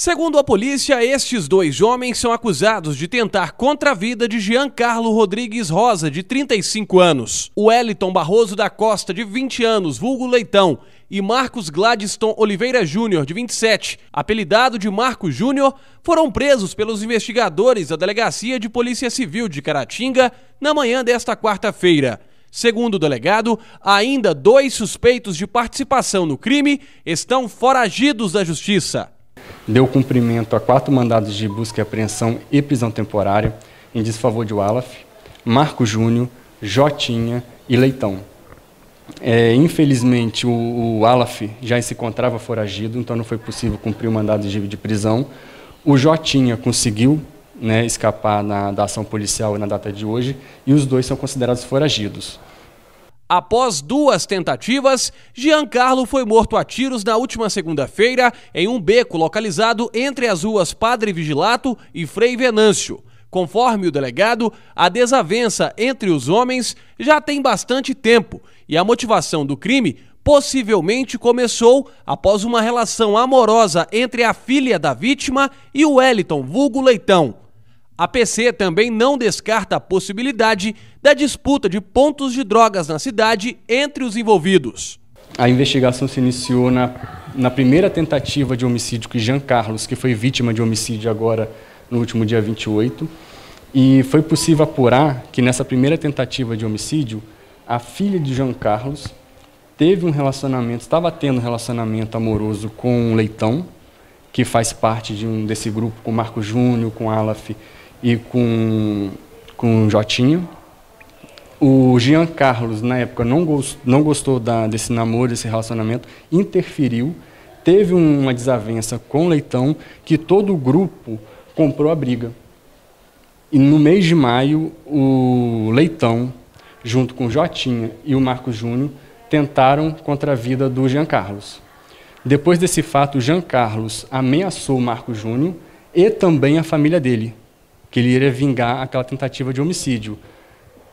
Segundo a polícia, estes dois homens são acusados de tentar contra a vida de Giancarlo Rodrigues Rosa, de 35 anos, Wellington Barroso da Costa, de 20 anos, vulgo Leitão, e Marcos Gladstone Oliveira Júnior, de 27, apelidado de Marcos Júnior, foram presos pelos investigadores da Delegacia de Polícia Civil de Caratinga na manhã desta quarta-feira. Segundo o delegado, ainda dois suspeitos de participação no crime estão foragidos da justiça deu cumprimento a quatro mandados de busca e apreensão e prisão temporária em desfavor de Walaf, Marco Júnior, Jotinha e Leitão. É, infelizmente, o, o Alaf já se encontrava foragido, então não foi possível cumprir o mandado de, de prisão. O Jotinha conseguiu né, escapar na, da ação policial na data de hoje, e os dois são considerados foragidos. Após duas tentativas, Giancarlo foi morto a tiros na última segunda-feira em um beco localizado entre as ruas Padre Vigilato e Frei Venâncio. Conforme o delegado, a desavença entre os homens já tem bastante tempo e a motivação do crime possivelmente começou após uma relação amorosa entre a filha da vítima e o Wellington Vulgo Leitão, a PC também não descarta a possibilidade da disputa de pontos de drogas na cidade entre os envolvidos. A investigação se iniciou na, na primeira tentativa de homicídio que Jean Carlos, que foi vítima de homicídio agora no último dia 28, e foi possível apurar que nessa primeira tentativa de homicídio, a filha de Jean Carlos teve um relacionamento, estava tendo um relacionamento amoroso com Leitão, que faz parte de um desse grupo com Marco Júnior, com Alaf e com, com o Jotinho. O Jean Carlos, na época, não, gost, não gostou da, desse namoro, desse relacionamento, interferiu, teve uma desavença com o Leitão, que todo o grupo comprou a briga. E no mês de maio, o Leitão, junto com o Jotinha e o Marcos Júnior, tentaram contra a vida do Jean Carlos. Depois desse fato, o Jean Carlos ameaçou o Marcos Júnior e também a família dele que ele iria vingar aquela tentativa de homicídio.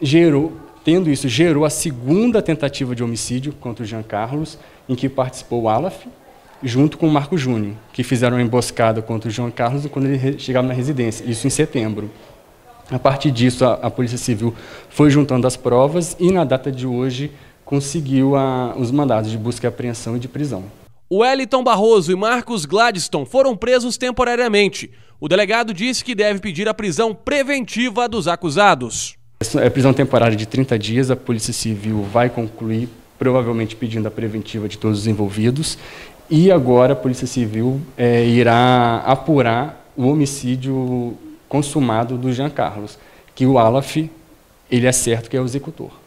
Gerou, tendo isso, gerou a segunda tentativa de homicídio contra o Jean Carlos, em que participou o Alaf, junto com o Marco Júnior, que fizeram uma emboscada contra o Jean Carlos quando ele chegava na residência, isso em setembro. A partir disso, a, a Polícia Civil foi juntando as provas e, na data de hoje, conseguiu a, os mandados de busca e apreensão e de prisão. Wellington Barroso e Marcos Gladstone foram presos temporariamente. O delegado disse que deve pedir a prisão preventiva dos acusados. É prisão temporária de 30 dias, a Polícia Civil vai concluir, provavelmente pedindo a preventiva de todos os envolvidos. E agora a Polícia Civil é, irá apurar o homicídio consumado do Jean Carlos, que o Alaf, ele é certo que é o executor.